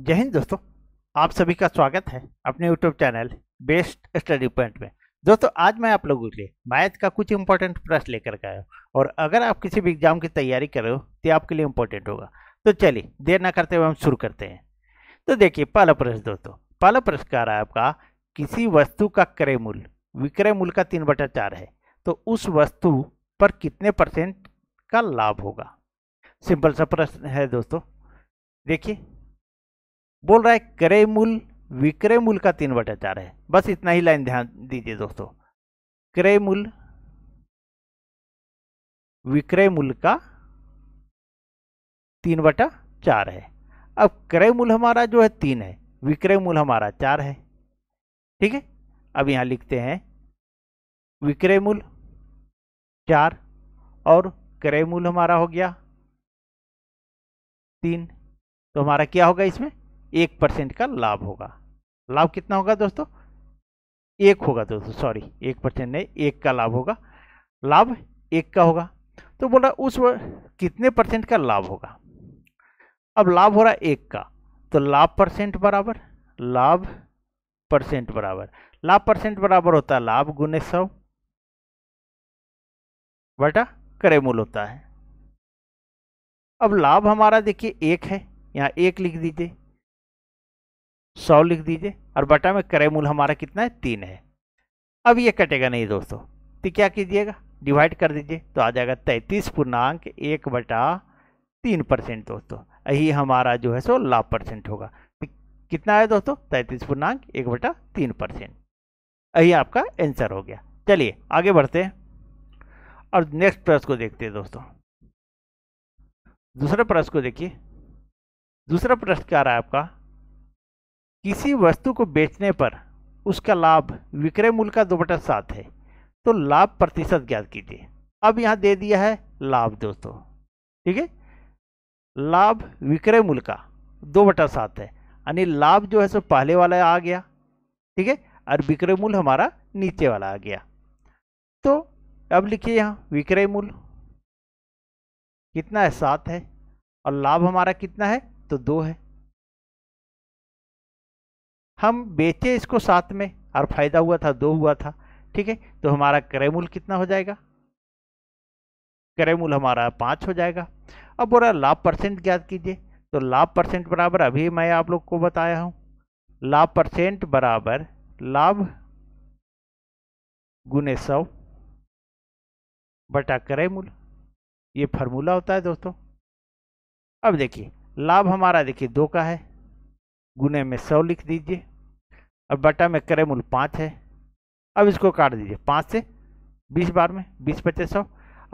जय हिंद दोस्तों आप सभी का स्वागत है अपने YouTube channel Best Study Point में दोस्तों आज मैं आप लोगों के लिए मैथ का कुछ इंपॉर्टेंट प्रश्न लेकर के आया और अगर आप किसी भी एग्जाम की तैयारी कर रहे हो तो आपके लिए इम्पोर्टेंट होगा तो चलिए देर ना करते हुए हम शुरू करते हैं तो देखिए पहला प्रश्न दोस्तों पहला प्रश्न कह रहा है आपका किसी वस्तु का क्रय मूल्य विक्रय मूल्य का तीन बटा चार है तो उस वस्तु पर कितने परसेंट का लाभ होगा सिंपल सा प्रश्न है दोस्तों देखिए बोल रहा है क्रय मूल विक्रय मूल का तीन बटा चार है बस इतना ही लाइन ध्यान दीजिए दोस्तों क्रय मूल विक्रय मूल का तीन बटा चार है अब क्रय मूल हमारा जो है तीन है विक्रय मूल हमारा चार है ठीक है अब यहां लिखते हैं विक्रय मूल चार और क्रय मूल हमारा हो गया तीन तो हमारा क्या होगा इसमें एक परसेंट का लाभ होगा लाभ कितना होगा दोस्तों एक होगा दोस्तों सॉरी एक परसेंट नहीं एक का लाभ होगा लाभ एक का होगा तो बोला उस कितने परसेंट का लाभ होगा अब लाभ हो रहा है एक का तो लाभ परसेंट बराबर लाभ परसेंट बराबर लाभ परसेंट बराबर होता है लाभ गुने सौ बटा क्रय मूल होता है अब लाभ हमारा देखिए एक है यहां एक लिख दीजिए सौ लिख दीजिए और बटा में क्रय मूल हमारा कितना है तीन है अब ये कटेगा नहीं दोस्तों तो क्या कीजिएगा डिवाइड कर दीजिए तो आ जाएगा तैंतीस पूर्णांक एक बटा तीन परसेंट दोस्तों यही हमारा जो है सो लाभ परसेंट होगा तो कितना है दोस्तों तैंतीस पूर्णांक एक बटा तीन परसेंट यही आपका आंसर हो गया चलिए आगे बढ़ते हैं और नेक्स्ट प्रश्न को देखते हैं दोस्तों दूसरा प्रश्न को देखिए दूसरा प्रश्न क्या रहा है आपका किसी वस्तु को बेचने पर उसका लाभ विक्रय मूल्य का दो बटा सात है तो लाभ प्रतिशत ज्ञात कीजिए अब यहाँ दे दिया है लाभ दोस्तों ठीक है लाभ विक्रय मूल्य का दो बटा सात है यानी लाभ जो है सो पहले वाला आ गया ठीक है और विक्रय मूल्य हमारा नीचे वाला आ गया तो अब लिखिए यहाँ विक्रय मूल्य कितना है सात है और लाभ हमारा कितना है तो दो है हम बेचे इसको साथ में और फायदा हुआ था दो हुआ था ठीक है तो हमारा क्रय कितना हो जाएगा क्रय हमारा पाँच हो जाएगा अब बोला लाभ परसेंट ज्ञात कीजिए तो लाभ परसेंट बराबर अभी मैं आप लोग को बताया हूँ लाभ परसेंट बराबर लाभ गुने सौ बटा क्रय ये फार्मूला होता है दोस्तों अब देखिए लाभ हमारा देखिए दो का है गुने में सौ लिख दीजिए और बटा में क्रय मूल्य पाँच है अब इसको काट दीजिए पाँच से बीस बार में बीस पच्चीस सौ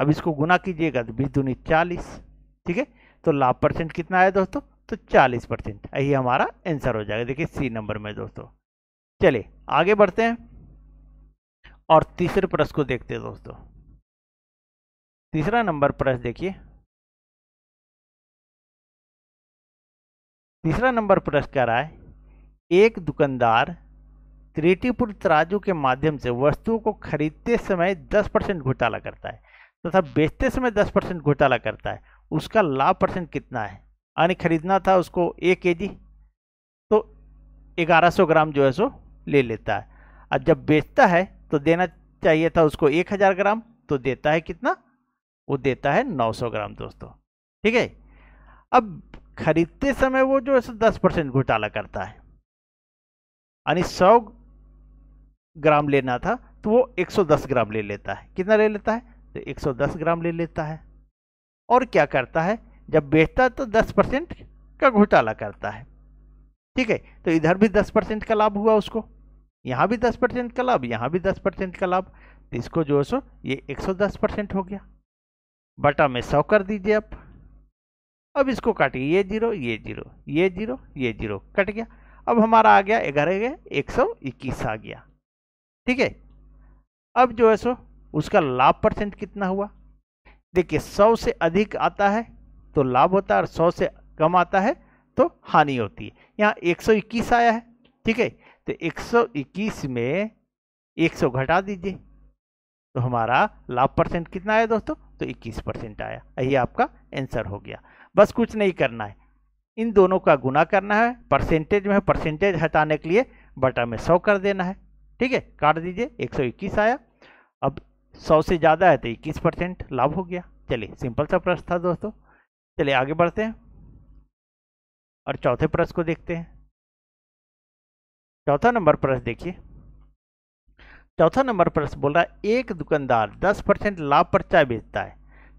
अब इसको गुना कीजिएगा तो बीस दूनी चालीस ठीक है तो लाभ परसेंट कितना आया दोस्तों तो चालीस परसेंट यही हमारा आंसर हो जाएगा देखिए सी नंबर में दोस्तों चलिए आगे बढ़ते हैं और तीसरे प्रश्न को देखते हैं दोस्तों तीसरा नंबर प्रश्न देखिए तीसरा नंबर प्रश्न कह रहा है एक दुकानदार क्रिएटिव तराजू के माध्यम से वस्तुओं को खरीदते समय 10 परसेंट घोटाला करता है तथा तो बेचते समय 10 परसेंट घोटाला करता है उसका लाभ परसेंट कितना है यानी खरीदना था उसको एक के जी तो 1100 ग्राम जो है सो ले लेता है और जब बेचता है तो देना चाहिए था उसको 1000 ग्राम तो देता है कितना वो देता है सौ ग्राम दोस्तों ठीक है अब खरीदते समय वो जो है सो दस परसेंट घोटाला करता है यानी सौ ग्राम लेना था तो वो 110 ग्राम ले लेता है कितना ले लेता है तो 110 ग्राम ले लेता है और क्या करता है जब बेचता है तो 10 परसेंट का घोटाला करता है ठीक है तो इधर भी 10 परसेंट का लाभ हुआ उसको यहाँ भी 10 परसेंट का लाभ यहाँ भी 10 परसेंट का लाभ तो इसको जो है सो ये 110 परसेंट हो गया बटा में सौ कर दीजिए आप अब इसको काटिए ये जीरो ये जीरो ये जीरो ये जीरो कट गया अब हमारा आ गया ग्यारह एक सौ इक्कीस आ गया ठीक है अब जो है सो उसका लाभ परसेंट कितना हुआ देखिए सौ से अधिक आता है तो लाभ होता है और सौ से कम आता है तो हानि होती है यहाँ 121 आया है ठीक है तो 121 में 100 घटा दीजिए तो हमारा लाभ परसेंट कितना आया दोस्तों तो 21 परसेंट आया यही आपका आंसर हो गया बस कुछ नहीं करना है इन दोनों का गुना करना है परसेंटेज में परसेंटेज हटाने के लिए बटा में सौ कर देना है ठीक है काट दीजिए 121 आया अब 100 से ज़्यादा है तो 21 परसेंट लाभ हो गया चलिए सिंपल सा प्रश्न था दोस्तों चलिए आगे बढ़ते हैं और चौथे प्रश्न को देखते हैं चौथा नंबर प्रश्न देखिए चौथा नंबर प्रश्न बोल रहा है एक दुकानदार 10 परसेंट लाभ पर चाय बेचता है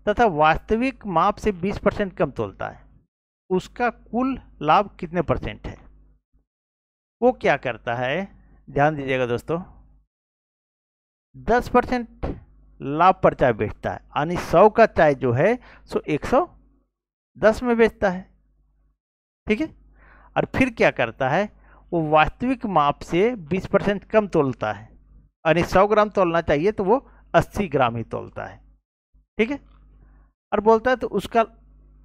तथा वास्तविक माप से 20 परसेंट कम तोलता है उसका कुल लाभ कितने परसेंट है वो क्या करता है ध्यान दीजिएगा दोस्तों दस परसेंट लाभ पर चाय बेचता है यानी सौ का चाय जो है सो एक सौ दस में बेचता है ठीक है और फिर क्या करता है वो वास्तविक माप से बीस परसेंट कम तोलता है यानी सौ ग्राम तोलना चाहिए तो वो अस्सी ग्राम ही तोलता है ठीक है और बोलता है तो उसका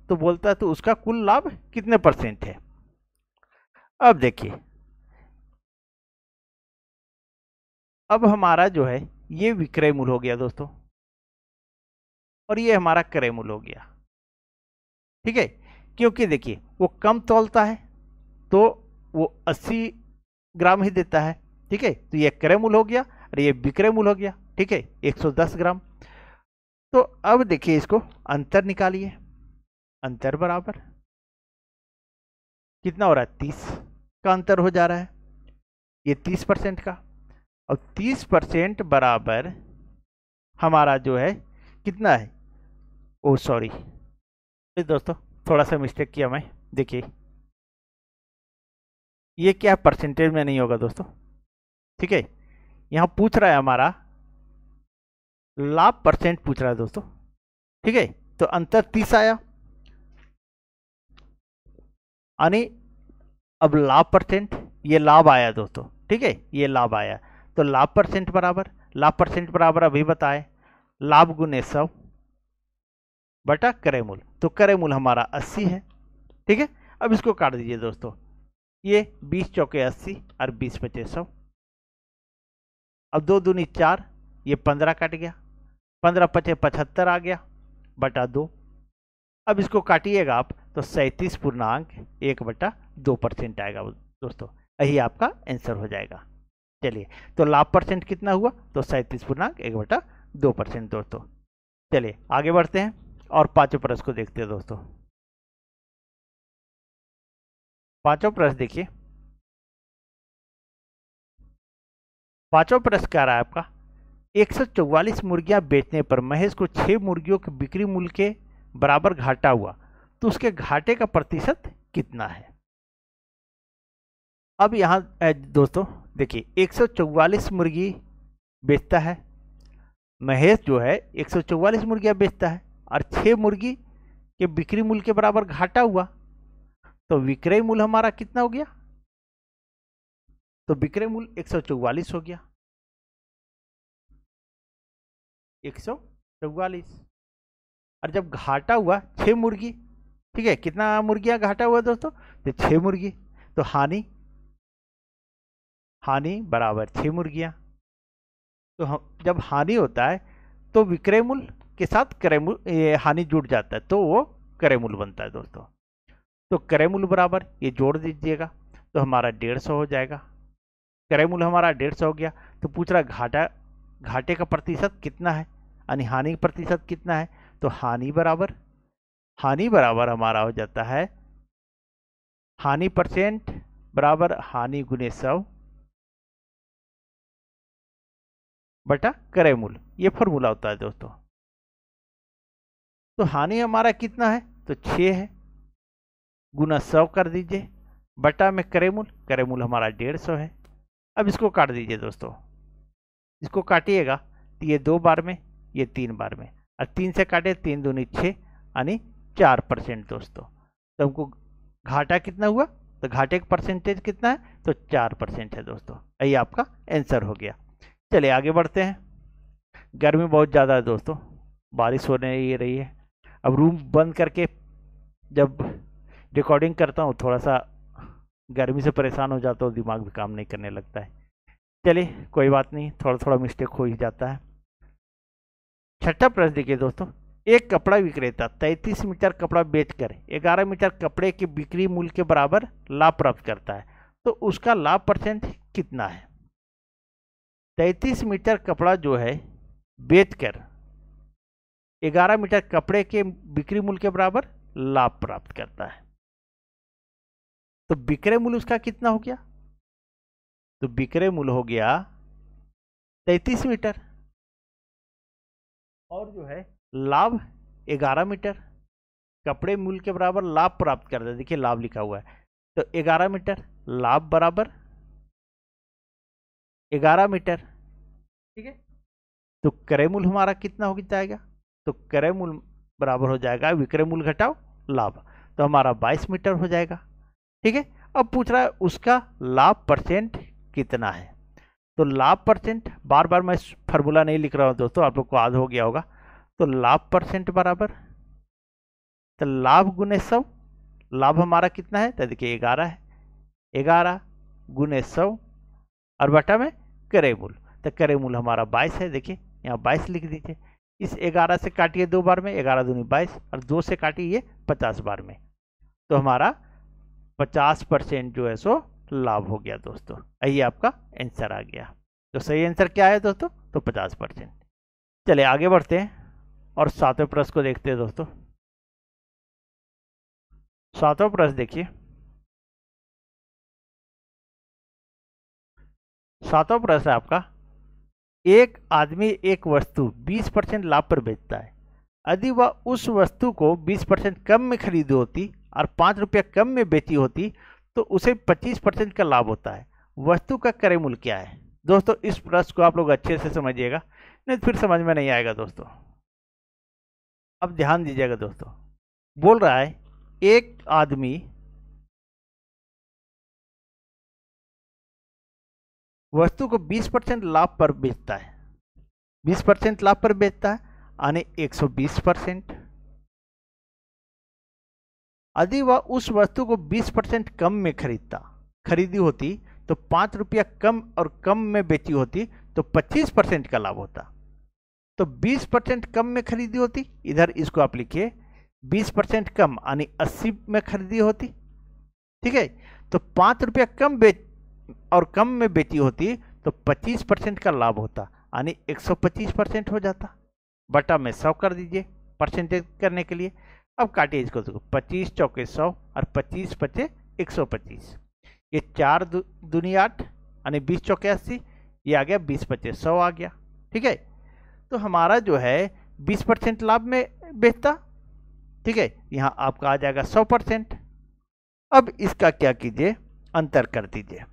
तो बोलता है तो उसका कुल लाभ कितने परसेंट है अब देखिए अब हमारा जो है ये विक्रय मूल हो गया दोस्तों और ये हमारा क्रय मूल हो गया ठीक है क्योंकि देखिए वो कम तोलता है तो वो 80 ग्राम ही देता है ठीक है तो ये क्रय मूल हो गया और ये विक्रय मूल हो गया ठीक है 110 ग्राम तो अब देखिए इसको अंतर निकालिए अंतर बराबर कितना हो रहा है तीस का अंतर हो जा रहा है ये तीस परसेंट का और 30 परसेंट बराबर हमारा जो है कितना है ओ सॉरी दोस्तों थोड़ा सा मिस्टेक किया मैं देखिए ये क्या परसेंटेज में नहीं होगा दोस्तों ठीक है यहाँ पूछ रहा है हमारा लाभ परसेंट पूछ रहा है दोस्तों ठीक है तो अंतर तीस आया अब लाभ परसेंट ये लाभ आया दोस्तों ठीक है ये लाभ आया तो लाभ परसेंट बराबर लाभ परसेंट बराबर अभी बताए लाभ गुने सौ बटा क्रय मूल तो क्रय मूल हमारा अस्सी है ठीक है अब इसको काट दीजिए दोस्तों ये बीस चौके अस्सी और बीस पचे सौ अब दो दूनी चार ये पंद्रह कट गया पंद्रह पचे पचहत्तर आ गया बटा दो अब इसको काटिएगा आप तो सैंतीस पूर्णांक एक बटा दो परसेंट आएगा दोस्तों यही आपका आंसर हो जाएगा चलिए तो लाभ परसेंट कितना हुआ तो सैंतीस पूर्णांक एक बटा दो परसेंट दोस्तों चलिए आगे बढ़ते हैं और पांचों प्रश्न को देखते हैं दोस्तों पांचों प्रश्न देखिए पांचों प्रश्न क्या रहा है आपका एक सौ चौवालीस मुर्गियां बेचने पर महेश को छह मुर्गियों के बिक्री मूल्य के बराबर घाटा हुआ तो उसके घाटे का प्रतिशत कितना है अब यहां दोस्तों देखिए एक मुर्गी बेचता है महेश जो है एक सौ मुर्गियाँ बेचता है और छः मुर्गी के बिक्री मूल्य के बराबर घाटा हुआ तो विक्रय मूल्य हमारा कितना हो गया तो विक्रय मूल्य एक हो गया एक और जब घाटा हुआ छः मुर्गी ठीक है कितना मुर्गियाँ घाटा हुआ दोस्तों तो छः मुर्गी तो हानि हानि बराबर छः मुर्गियाँ तो हम जब हानि होता है तो विक्रय मूल के साथ क्रय मूल्य हानि जुड़ जाता है तो वो क्रय बनता है दोस्तों तो क्रय बराबर ये जोड़ दीजिएगा तो हमारा डेढ़ सौ हो जाएगा क्रय हमारा डेढ़ सौ हो गया तो पूछ रहा घाटा घाटे का प्रतिशत कितना है यानी हानि प्रतिशत कितना है तो हानि बराबर हानि बराबर हमारा हो जाता है हानि परसेंट बराबर हानि गुने सौ बटा क्रय मूल्य ये फॉर्मूला होता है दोस्तों तो हानि हमारा कितना है तो छः है गुना सौ कर दीजिए बटा में क्रय मूल्य क्रय मूल्य हमारा डेढ़ सौ है अब इसको काट दीजिए दोस्तों इसको काटिएगा तो ये दो बार में ये तीन बार में और तीन से काटे तीन दूनी छः यानी चार परसेंट दोस्तों तो हमको घाटा कितना हुआ तो घाटे का परसेंटेज कितना है तो चार परसेंट है दोस्तों यही आपका आंसर हो गया चले आगे बढ़ते हैं गर्मी बहुत ज़्यादा है दोस्तों बारिश होने ही रही है अब रूम बंद करके जब रिकॉर्डिंग करता हूँ थोड़ा सा गर्मी से परेशान हो जाता हूँ दिमाग भी काम नहीं करने लगता है चलिए कोई बात नहीं थोड़ा थोड़ा मिस्टेक हो ही जाता है छठा प्रश्न देखिए दोस्तों एक कपड़ा विक्रेता 33 मीटर कपड़ा बेचकर 11 मीटर कपड़े के बिक्री मूल्य के बराबर लाभ प्राप्त करता है तो उसका लाभ परसेंट कितना है तैतीस मीटर कपड़ा जो है बेचकर ग्यारह मीटर कपड़े के बिक्री मूल्य के बराबर लाभ प्राप्त करता है तो बिक्रय मूल्य उसका कितना हो गया तो बिक्रय मूल्य हो गया तैतीस मीटर और जो है लाभ ग्यारह मीटर कपड़े मूल्य के बराबर लाभ प्राप्त करता है देखिए लाभ लिखा हुआ है तो ग्यारह मीटर लाभ बराबर ग्यारह मीटर ठीक है तो क्रय मूल हमारा कितना हो जाएगा तो क्रय मूल बराबर हो जाएगा विक्रय मूल घटाओ लाभ तो हमारा 22 मीटर हो जाएगा ठीक है अब पूछ रहा है उसका लाभ परसेंट कितना है तो लाभ परसेंट बार बार मैं फार्मूला नहीं लिख रहा हूँ दोस्तों आप लोग को याद हो गया होगा तो लाभ परसेंट बराबर तो लाभ गुने सौ लाभ हमारा कितना है तो देखिए ग्यारह है ग्यारह गुने सौ और बटा में करेबुल तो करेबुल हमारा बाईस है देखिए यहाँ बाईस लिख दीजिए इस ग्यारह से काटिए दो बार में ग्यारह दूनी बाईस और दो से काटिए पचास बार में तो हमारा पचास परसेंट जो है सो लाभ हो गया दोस्तों यही आपका आंसर आ गया तो सही आंसर क्या है दोस्तों तो पचास परसेंट चले आगे बढ़ते हैं और सातवें प्रश्न को देखते हैं दोस्तों सातवां प्रश्न देखिए सातवां प्रश्न है आपका एक आदमी एक वस्तु 20 परसेंट लाभ पर बेचता है यदि वह उस वस्तु को 20 परसेंट कम में खरीदी होती और पाँच रुपया कम में बेची होती तो उसे 25 परसेंट का लाभ होता है वस्तु का क्रय मूल्य क्या है दोस्तों इस प्रश्न को आप लोग अच्छे से समझिएगा नहीं तो फिर समझ में नहीं आएगा दोस्तों अब ध्यान दीजिएगा दोस्तों बोल रहा है एक आदमी वस्तु को 20 परसेंट लाभ पर बेचता है 20 परसेंट लाभ पर बेचता है यानी 120 परसेंट यदि वह उस वस्तु को 20 परसेंट कम में खरीदता खरीदी होती तो पांच रुपया कम और कम में बेची होती तो 25 परसेंट का लाभ होता तो 20 परसेंट कम में खरीदी होती इधर इसको आप लिखिए 20 परसेंट कम यानी 80 में खरीदी होती ठीक है तो पांच रुपया कम बेच और कम में बेची होती तो 25 परसेंट का लाभ होता यानी 125 परसेंट हो जाता बटा में सौ कर दीजिए परसेंटेज करने के लिए अब काटिए इसको देखो पच्चीस चौके सौ और पच्चीस पचे एक सौ पच्चीस ये चार दु, दुनिया आठ यानी बीस चौके अस्सी ये आ गया बीस पचे सौ आ गया ठीक है तो हमारा जो है बीस परसेंट लाभ में बेचता ठीक है यहाँ आपका आ जाएगा सौ परसेंट अब इसका क्या कीजिए अंतर कर दीजिए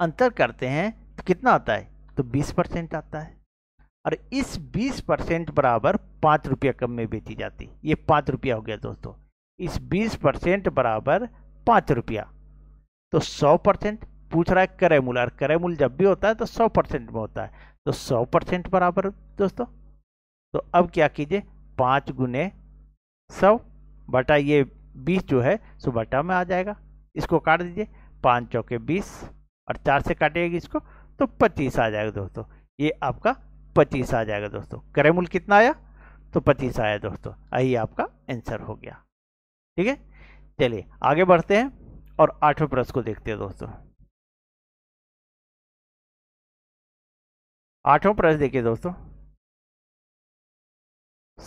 अंतर करते हैं तो कितना आता है तो 20 परसेंट आता है और इस 20 परसेंट बराबर पाँच रुपया कम में बेची जाती ये पाँच रुपया हो गया दोस्तों इस 20 परसेंट बराबर पाँच रुपया तो 100 परसेंट पूछ रहा है क्रय मूल्य और क्रय मूल्य जब भी होता है तो 100 परसेंट में होता है तो 100 परसेंट बराबर दोस्तों तो अब क्या कीजिए पाँच गुने सौ बटा ये बीस जो है सो बटा में आ जाएगा इसको काट दीजिए पाँच चौके बीस और चार से काटेगी इसको तो पच्चीस आ जाएगा दोस्तों ये आपका पच्चीस आ जाएगा दोस्तों क्रय मूल्य कितना आया तो पच्चीस आया दोस्तों यही आपका आंसर हो गया ठीक है चलिए आगे बढ़ते हैं और आठवें प्रश्न को देखते हैं दोस्तों आठवां प्रश्न देखिए दोस्तों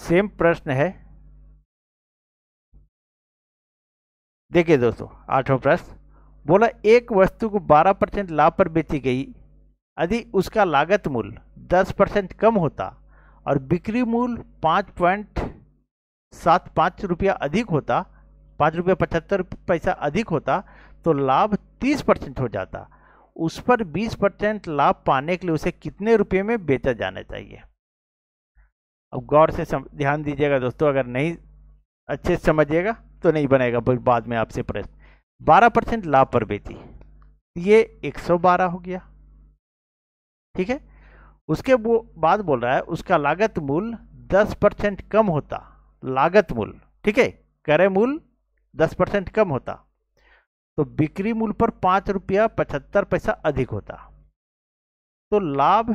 सेम प्रश्न है देखिए दोस्तों आठवां प्रश्न बोला एक वस्तु को 12 परसेंट लाभ पर बेची गई यदि उसका लागत मूल्य 10 परसेंट कम होता और बिक्री मूल्य पाँच पॉइंट सात पाँच रुपया अधिक होता पाँच रुपया पचहत्तर पैसा अधिक होता तो लाभ 30 परसेंट हो जाता उस पर 20 परसेंट लाभ पाने के लिए उसे कितने रुपये में बेचा जाना चाहिए अब गौर से ध्यान दीजिएगा दोस्तों अगर नहीं अच्छे से समझिएगा तो नहीं बनेगा बाद में आपसे प्रश्न बारह परसेंट लाभ पर बेची ये एक सौ बारह हो गया ठीक है उसके बाद बोल रहा है उसका लागत मूल दस परसेंट कम होता लागत मूल ठीक है करे मूल दस परसेंट कम होता तो बिक्री मूल पर पांच रुपया पचहत्तर पैसा अधिक होता तो लाभ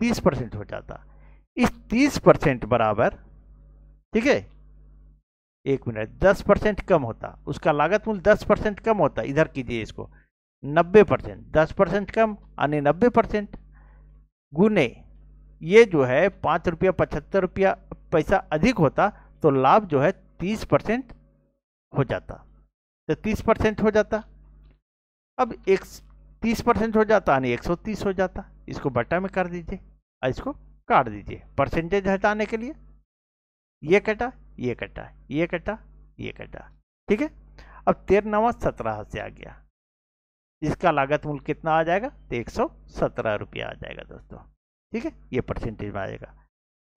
तीस परसेंट हो जाता इस तीस परसेंट बराबर ठीक है एक मिनट दस परसेंट कम होता उसका लागत मूल्य दस परसेंट कम होता इधर कीजिए इसको नब्बे परसेंट दस परसेंट कम यानी नब्बे परसेंट गुने ये जो है पाँच रुपया पचहत्तर रुपया पैसा अधिक होता तो लाभ जो है तीस परसेंट हो जाता तो तीस परसेंट हो जाता अब एक तीस परसेंट हो जाता यानी एक सौ तीस हो जाता इसको बटा में कर दीजिए और इसको काट दीजिए परसेंटेज हटाने के लिए ये कटा ये कटा ये कटा ये कटा ठीक है अब तेरहवा सत्रह से आ गया इसका लागत मूल्य कितना आ जाएगा तो एक सौ सत्रह रुपया आ जाएगा दोस्तों ठीक है ये परसेंटेज में आ जाएगा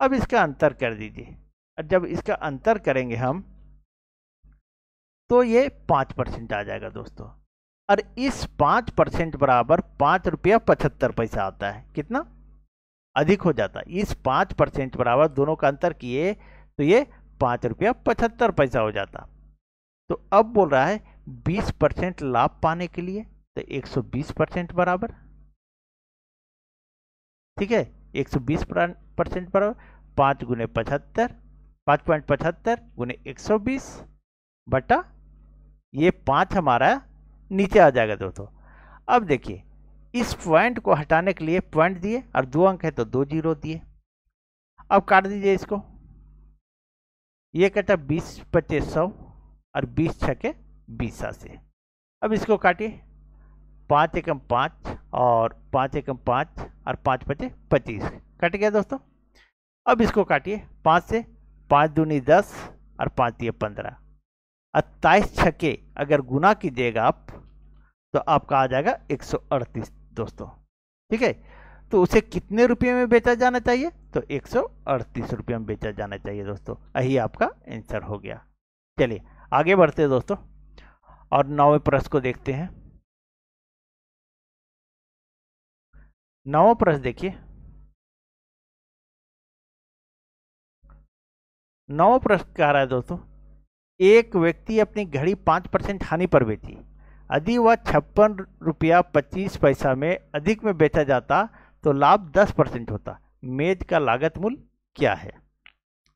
अब इसका अंतर कर दीजिए और जब इसका अंतर करेंगे हम तो ये पाँच परसेंट आ जाएगा दोस्तों और इस पाँच परसेंट बराबर पाँच रुपया पचहत्तर पैसा आता है कितना अधिक हो जाता है इस पाँच परसेंट बराबर दोनों का अंतर किए तो ये पाँच रुपया पचहत्तर पैसा हो जाता तो अब बोल रहा है बीस परसेंट लाभ पाने के लिए तो एक सौ बीस परसेंट बराबर ठीक है एक सौ बीस परसेंट बराबर पाँच गुने पचहत्तर पाँच पॉइंट पचहत्तर गुने एक सौ बीस बटा ये पाँच हमारा नीचे आ जाएगा दोस्तों अब देखिए इस पॉइंट को हटाने के लिए पॉइंट दिए और दो अंक है तो दो जीरो दिए अब काट दीजिए इसको ये कटा बीस पच्चीस सौ और बीस छके बीस से अब इसको काटिए पाँच एकम पाँच और पाँच एकम पाँच और पाँच पचे पच्चीस कट गया दोस्तों अब इसको काटिए पाँच से पाँच दूनी दस और पाँच दिए पंद्रह अट्ठाईस छके अगर गुना कीजिएगा आप तो आपका आ जाएगा एक सौ अड़तीस दोस्तों ठीक है तो उसे कितने रुपये में बेचा जाना चाहिए तो एक सौ अड़तीस में बेचा जाना चाहिए दोस्तों यही आपका आंसर हो गया चलिए आगे बढ़ते हैं दोस्तों और नौवें प्रश्न को देखते हैं नौवा प्रश्न देखिए नौ प्रश्न कह रहा है दोस्तों एक व्यक्ति अपनी घड़ी पाँच परसेंट हानि पर बेची यदि वह छप्पन रुपया पच्चीस पैसा में अधिक में बेचा जाता तो लाभ दस परसेंट होता मेद का लागत मूल्य क्या है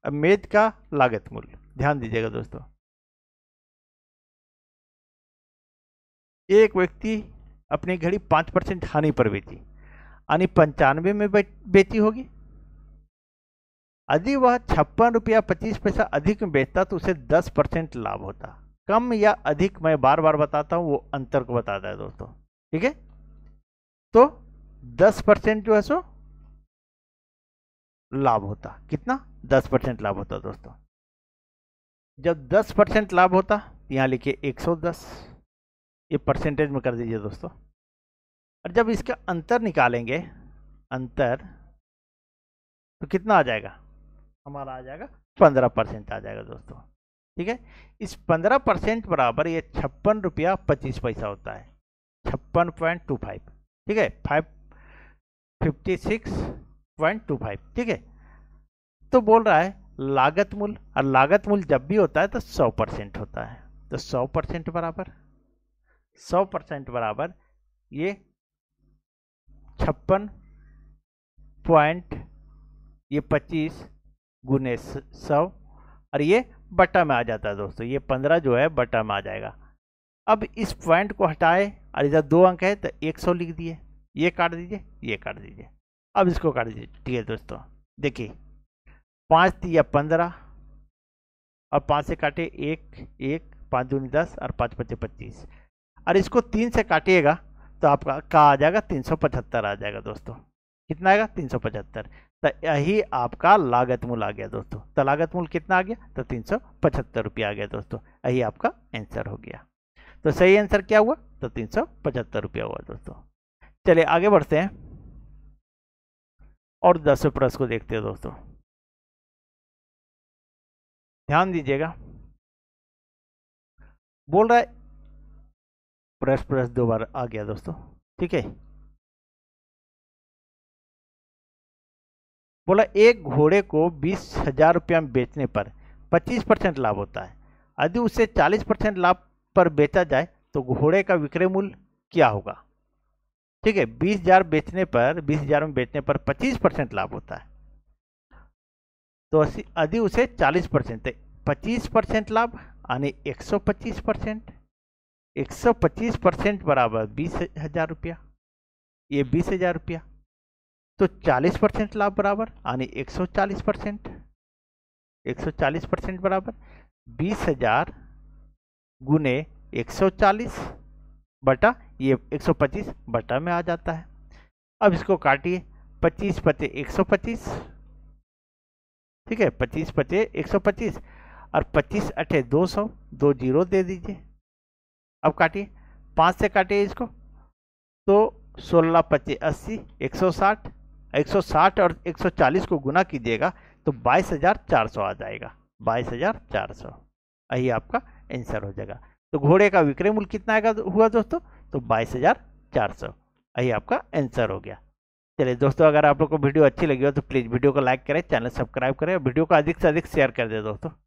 अब मेद का लागत मूल्य ध्यान दीजिएगा दोस्तों एक व्यक्ति अपनी घड़ी पांच परसेंट हानि पर बेची यानी पंचानवे में बेची होगी यदि वह छप्पन रुपया पच्चीस पैसा अधिक में बेचता तो उसे दस परसेंट लाभ होता कम या अधिक मैं बार बार बताता हूं वो अंतर को बताता है दोस्तों ठीक है तो दस परसेंट जो है सो लाभ होता कितना दस परसेंट लाभ होता दोस्तों जब दस परसेंट लाभ होता यहाँ लिखिए एक सौ दस ये परसेंटेज में कर दीजिए दोस्तों और जब इसका अंतर निकालेंगे अंतर तो कितना आ जाएगा हमारा आ जाएगा पंद्रह परसेंट आ जाएगा दोस्तों ठीक है इस पंद्रह परसेंट बराबर ये छप्पन रुपया पच्चीस पैसा होता है छप्पन पॉइंट टू फाइव ठीक है five fifty six point two five ठीक है तो बोल रहा है लागत मूल और लागत मूल जब भी होता है तो सौ परसेंट होता है तो सौ परसेंट बराबर सौ परसेंट बराबर ये छप्पन पॉइंट ये पच्चीस गुने सौ और ये बटा में आ जाता है दोस्तों ये पंद्रह जो है बटा में आ जाएगा अब इस पॉइंट को हटाए और इधर दो अंक है तो एक सौ लिख दिए ये काट दीजिए ये काट दीजिए अब इसको काट दीजिए ठीक है दोस्तों देखिए पाँच या पंद्रह और पाँच से काटे एक एक पाँच दूनी दस और पाँच पच्चीस पच्चीस और इसको तीन से काटिएगा तो आपका का आ जाएगा तीन सौ पचहत्तर आ जाएगा दोस्तों कितना आएगा तीन सौ पचहत्तर तो यही आपका लागत मूल आ गया दोस्तों तो लागत मूल कितना आ गया तो तीन सौ पचहत्तर रुपया आ गया दोस्तों यही आपका आंसर हो गया तो सही आंसर क्या हुआ तो तीन सौ पचहत्तर रुपया हुआ दोस्तों चलिए आगे बढ़ते हैं और दसवें प्रश्न को देखते हैं दोस्तों ध्यान दीजिएगा बोल रहा है प्रेस प्रेस दो बार आ गया दोस्तों ठीक है बोला एक घोड़े को बीस हजार रुपया में बेचने पर पच्चीस परसेंट लाभ होता है यदि उसे चालीस परसेंट लाभ पर बेचा जाए तो घोड़े का विक्रय मूल्य क्या होगा ठीक है बीस हजार बेचने पर बीस हजार में बेचने पर पच्चीस परसेंट लाभ होता है तो यदि उसे चालीस परसेंट तो पच्चीस परसेंट लाभ यानी एक सौ पच्चीस परसेंट एक सौ पच्चीस परसेंट बराबर बीस हजार रुपया ये बीस हजार रुपया तो चालीस परसेंट लाभ बराबर यानी एक सौ चालीस परसेंट एक सौ चालीस परसेंट बराबर बीस हजार गुने एक सौ चालीस बटा ये 125 बटा में आ जाता है अब इसको काटिए 25 पचे 125 ठीक है 25 पचे 125 और 25 अठे 200 दो जीरो दे दीजिए अब काटिए पाँच से काटिए इसको तो सोलह पचे अस्सी एक सौ साठ एक सौ साठ और एक सौ चालीस को गुना कीजिएगा तो बाईस हज़ार चार सौ आ जाएगा बाईस हज़ार चार सौ यही आपका आंसर हो जाएगा तो घोड़े का विक्रय मूल्य कितना आएगा हुआ दोस्तों तो बाईस हजार चार सौ यही आपका आंसर हो गया चलिए दोस्तों अगर आप लोग को वीडियो अच्छी लगी हो तो प्लीज़ वीडियो को लाइक करें चैनल सब्सक्राइब करें वीडियो को अधिक से अधिक शेयर कर दें दोस्तों